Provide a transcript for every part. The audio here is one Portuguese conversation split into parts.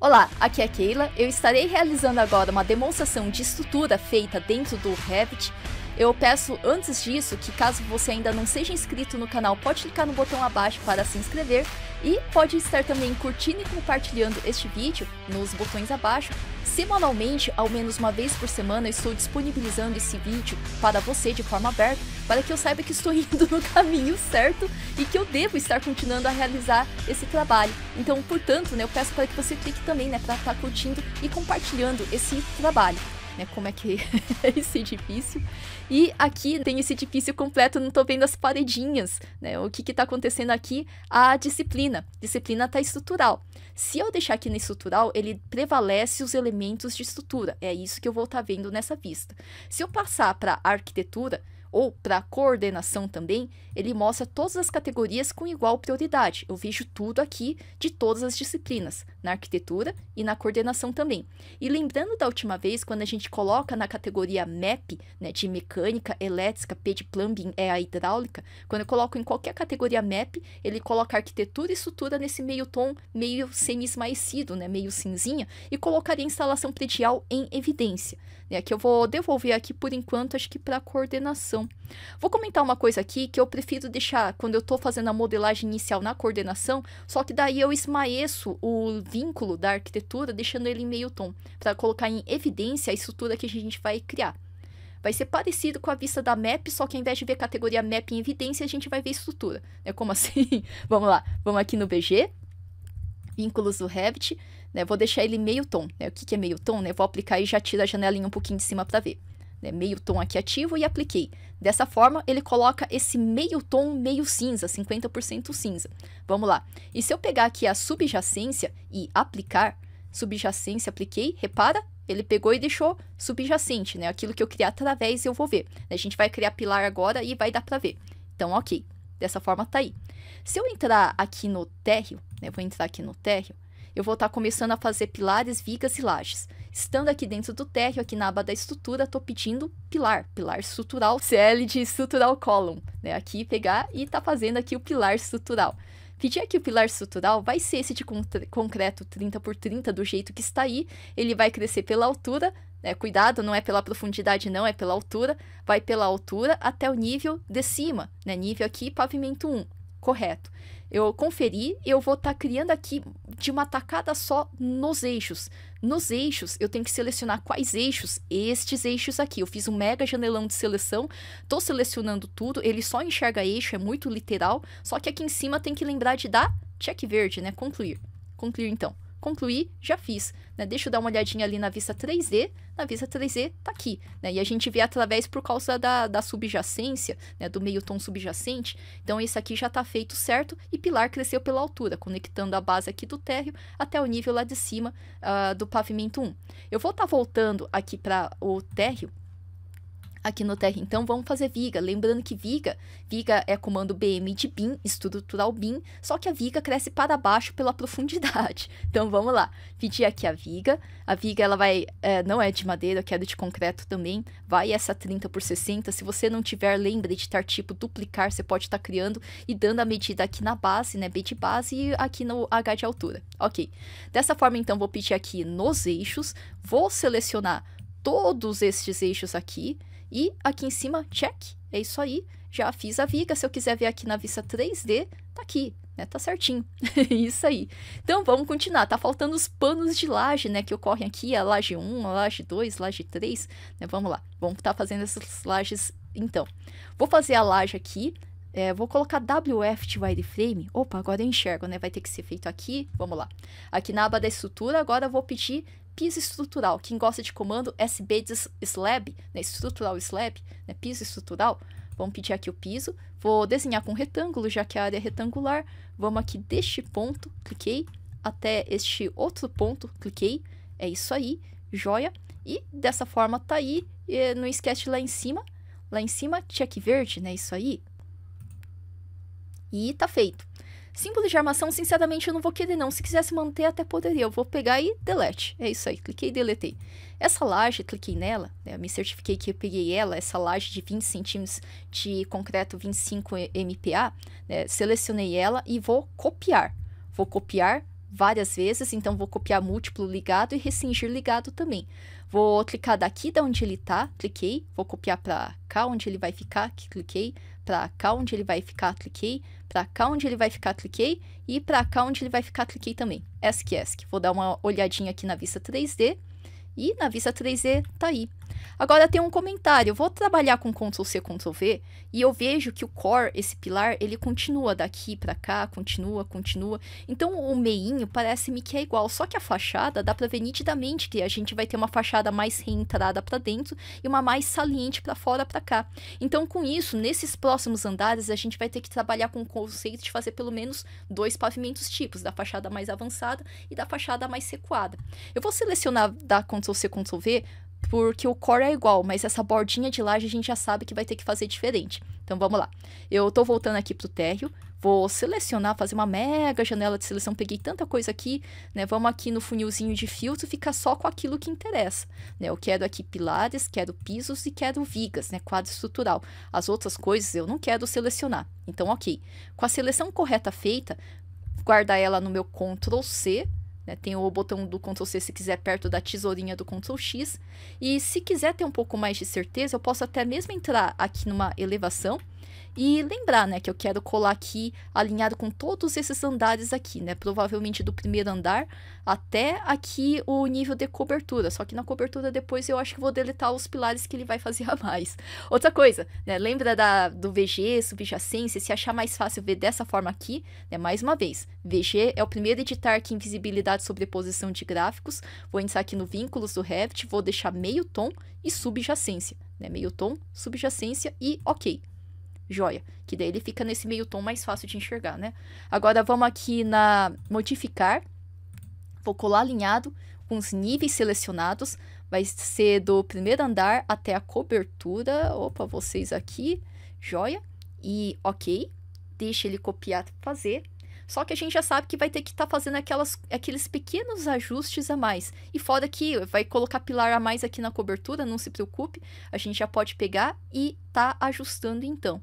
Olá, aqui é a Keila. Eu estarei realizando agora uma demonstração de estrutura feita dentro do Revit eu peço antes disso que caso você ainda não seja inscrito no canal, pode clicar no botão abaixo para se inscrever e pode estar também curtindo e compartilhando este vídeo nos botões abaixo. Semanalmente, ao menos uma vez por semana, estou disponibilizando esse vídeo para você de forma aberta, para que eu saiba que estou indo no caminho certo e que eu devo estar continuando a realizar esse trabalho. Então, portanto, né, eu peço para que você clique também né, para estar curtindo e compartilhando esse trabalho né? Como é que é esse edifício? E aqui tem esse edifício completo, não tô vendo as paredinhas, né? O que que tá acontecendo aqui? A disciplina. Disciplina tá estrutural. Se eu deixar aqui na estrutural, ele prevalece os elementos de estrutura. É isso que eu vou estar tá vendo nessa vista. Se eu passar para arquitetura, ou para coordenação também, ele mostra todas as categorias com igual prioridade. Eu vejo tudo aqui de todas as disciplinas, na arquitetura e na coordenação também. E lembrando da última vez, quando a gente coloca na categoria MEP, né, de mecânica, elétrica, P de plumbing é a hidráulica, quando eu coloco em qualquer categoria MEP, ele coloca arquitetura e estrutura nesse meio tom, meio semi-esmaecido, né, meio cinzinha, e colocaria instalação predial em evidência. Né, que eu vou devolver aqui por enquanto, acho que para coordenação coordenação. Vou comentar uma coisa aqui que eu prefiro deixar quando eu estou fazendo a modelagem inicial na coordenação, só que daí eu esmaeço o vínculo da arquitetura, deixando ele em meio tom, para colocar em evidência a estrutura que a gente vai criar. Vai ser parecido com a vista da map, só que ao invés de ver categoria map em evidência, a gente vai ver estrutura. É Como assim? vamos lá, vamos aqui no BG, vínculos do Revit, né? Vou deixar ele meio tom, né? O que, que é meio tom, né? Vou aplicar e já tira a janelinha um pouquinho de cima para ver né, meio tom aqui ativo e apliquei. Dessa forma, ele coloca esse meio tom meio cinza, 50% cinza. Vamos lá. E se eu pegar aqui a subjacência e aplicar, subjacência, apliquei, repara, ele pegou e deixou subjacente, né? Aquilo que eu criar através eu vou ver. A gente vai criar pilar agora e vai dar para ver. Então, ok. Dessa forma tá aí. Se eu entrar aqui no térreo, né? Vou entrar aqui no térreo eu vou estar tá começando a fazer pilares, vigas e lajes. Estando aqui dentro do térreo, aqui na aba da estrutura, estou pedindo pilar, pilar estrutural, CL de estrutural column, né? Aqui pegar e tá fazendo aqui o pilar estrutural. Pedir aqui o pilar estrutural vai ser esse de concreto 30 por 30 do jeito que está aí, ele vai crescer pela altura, né? Cuidado, não é pela profundidade não, é pela altura, vai pela altura até o nível de cima, né? Nível aqui, pavimento 1 correto. Eu conferi e eu vou estar tá criando aqui de uma tacada só nos eixos. Nos eixos, eu tenho que selecionar quais eixos? Estes eixos aqui. Eu fiz um mega janelão de seleção, estou selecionando tudo, ele só enxerga eixo, é muito literal, só que aqui em cima tem que lembrar de dar check verde, né? Concluir. Concluir então concluir, já fiz. Né? Deixa eu dar uma olhadinha ali na vista 3D, na vista 3D tá aqui. Né? E a gente vê através por causa da, da subjacência, né? do meio tom subjacente. Então, esse aqui já tá feito certo e pilar cresceu pela altura, conectando a base aqui do térreo até o nível lá de cima uh, do pavimento 1. Eu vou estar tá voltando aqui para o térreo aqui no Terra. Então vamos fazer viga. Lembrando que viga, viga é comando BM de BIM, estrutural BIM, só que a viga cresce para baixo pela profundidade. Então vamos lá, pedir aqui a viga. A viga ela vai, é, não é de madeira, eu quero de concreto também. Vai essa 30 por 60. Se você não tiver, lembre de estar tipo duplicar, você pode estar criando e dando a medida aqui na base, né? B de base e aqui no H de altura. Ok. Dessa forma, então, vou pedir aqui nos eixos, vou selecionar todos estes eixos aqui, e aqui em cima, check, é isso aí, já fiz a viga, se eu quiser ver aqui na vista 3D, tá aqui, né? Tá certinho. isso aí. Então vamos continuar. Tá faltando os panos de laje, né? Que ocorrem aqui, a laje 1, a laje 2, laje 3, né? Vamos lá. Vamos estar tá fazendo essas lajes então. Vou fazer a laje aqui. É, vou colocar WF de wireframe. Opa, agora eu enxergo, né? Vai ter que ser feito aqui. Vamos lá. Aqui na aba da estrutura, agora eu vou pedir piso estrutural. Quem gosta de comando SB slab, né, estrutural slab, né, piso estrutural, vamos pedir aqui o piso. Vou desenhar com retângulo, já que a área é retangular. Vamos aqui deste ponto, cliquei, até este outro ponto, cliquei. É isso aí, joia. E dessa forma tá aí, e não esquece lá em cima, lá em cima, check verde, né, isso aí. E tá feito. Símbolo de armação, sinceramente, eu não vou querer não. Se quisesse manter, até poderia. Eu vou pegar e delete. É isso aí, cliquei e deletei. Essa laje, cliquei nela, né? me certifiquei que eu peguei ela, essa laje de 20 centímetros de concreto 25 MPa, né? selecionei ela e vou copiar. Vou copiar várias vezes, então vou copiar múltiplo ligado e restringir ligado também. Vou clicar daqui da onde ele tá, cliquei, vou copiar para cá onde ele vai ficar, cliquei, para cá onde ele vai ficar, cliquei, para cá onde ele vai ficar, cliquei e para cá onde ele vai ficar, cliquei também. ESC, ESC. Vou dar uma olhadinha aqui na vista 3D e na vista 3D tá aí. Agora tem um comentário. Eu vou trabalhar com Ctrl C, Ctrl V e eu vejo que o core, esse pilar, ele continua daqui para cá, continua, continua. Então o meinho parece-me que é igual, só que a fachada dá para ver nitidamente que a gente vai ter uma fachada mais reentrada para dentro e uma mais saliente para fora para cá. Então com isso, nesses próximos andares a gente vai ter que trabalhar com o conceito de fazer pelo menos dois pavimentos tipos, da fachada mais avançada e da fachada mais sequada. Eu vou selecionar da Ctrl Ctrl C, Ctrl V, porque o core é igual, mas essa bordinha de laje a gente já sabe que vai ter que fazer diferente. Então vamos lá. Eu tô voltando aqui pro térreo, vou selecionar, fazer uma mega janela de seleção, peguei tanta coisa aqui, né? Vamos aqui no funilzinho de filtro, fica só com aquilo que interessa, né? Eu quero aqui pilares, quero pisos e quero vigas, né? Quadro estrutural. As outras coisas eu não quero selecionar. Então, ok. Com a seleção correta feita, guardar ela no meu Ctrl C, né? Tem o botão do Ctrl C se quiser perto da tesourinha do Ctrl X. E se quiser ter um pouco mais de certeza, eu posso até mesmo entrar aqui numa elevação e lembrar, né, que eu quero colar aqui alinhado com todos esses andares aqui, né? Provavelmente do primeiro andar até aqui o nível de cobertura. Só que na cobertura depois eu acho que vou deletar os pilares que ele vai fazer a mais. Outra coisa, né? Lembra da, do VG, subjacência? Se achar mais fácil ver dessa forma aqui, né? Mais uma vez, VG é o primeiro editar aqui em visibilidade sobreposição de gráficos. Vou entrar aqui no vínculos do Revit, vou deixar meio tom e subjacência. Né? Meio tom, subjacência e ok joia. Que daí ele fica nesse meio tom mais fácil de enxergar, né? Agora vamos aqui na modificar. Vou colar alinhado com os níveis selecionados. Vai ser do primeiro andar até a cobertura. Opa, vocês aqui. Joia. E ok. Deixa ele copiar, fazer. Só que a gente já sabe que vai ter que estar tá fazendo aquelas, aqueles pequenos ajustes a mais. E fora que vai colocar pilar a mais aqui na cobertura, não se preocupe. A gente já pode pegar e tá ajustando então.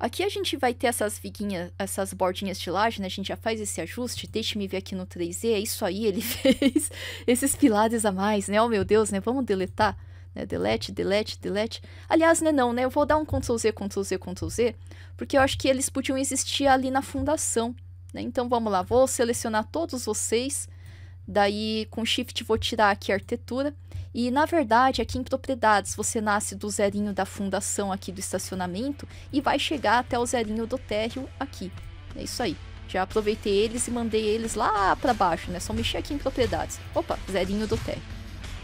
Aqui a gente vai ter essas viguinhas, essas bordinhas de laje, né? A gente já faz esse ajuste. Deixe-me ver aqui no 3D. É isso aí, ele fez esses pilares a mais, né? Oh, meu Deus, né? Vamos deletar. Né? Delete, delete, delete. Aliás, né, não, né? Eu vou dar um Ctrl Z, Ctrl Z, Ctrl Z, porque eu acho que eles podiam existir ali na fundação, né? Então, vamos lá. Vou selecionar todos vocês. Daí, com Shift, vou tirar aqui a arquitetura. E na verdade, aqui em propriedades, você nasce do zerinho da fundação aqui do estacionamento e vai chegar até o zerinho do térreo aqui. É isso aí. Já aproveitei eles e mandei eles lá para baixo, né? Só mexer aqui em propriedades. Opa, zerinho do térreo.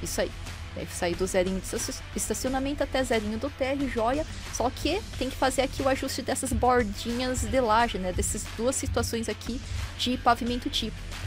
Isso aí. Deve sair do zerinho do estacionamento até zerinho do térreo, joia. Só que tem que fazer aqui o ajuste dessas bordinhas de laje, né? Dessas duas situações aqui de pavimento tipo.